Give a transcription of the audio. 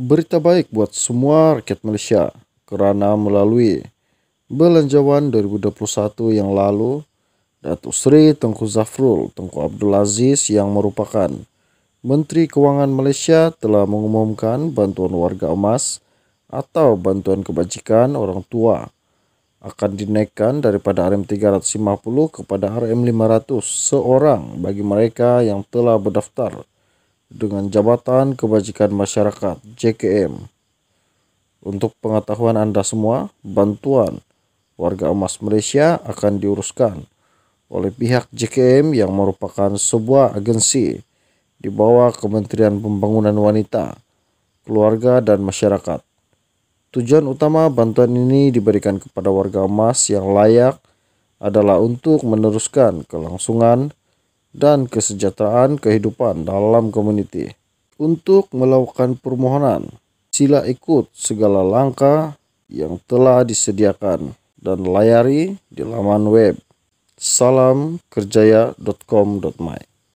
Berita baik buat semua rakyat Malaysia karena melalui belanjawan 2021 yang lalu, Datuk Seri Tengku Zafrul Tengku Abdul Aziz yang merupakan Menteri Keuangan Malaysia telah mengumumkan bantuan warga emas atau bantuan kebajikan orang tua akan dinaikkan daripada RM350 kepada RM500 seorang bagi mereka yang telah berdaftar dengan Jabatan Kebajikan Masyarakat JKM. Untuk pengetahuan Anda semua, bantuan warga emas Malaysia akan diuruskan oleh pihak JKM yang merupakan sebuah agensi di bawah Kementerian Pembangunan Wanita, Keluarga dan Masyarakat. Tujuan utama bantuan ini diberikan kepada warga emas yang layak adalah untuk meneruskan kelangsungan dan kesejahteraan kehidupan dalam komuniti. Untuk melakukan permohonan, sila ikut segala langkah yang telah disediakan dan layari di laman web salamkerjaya.com.my.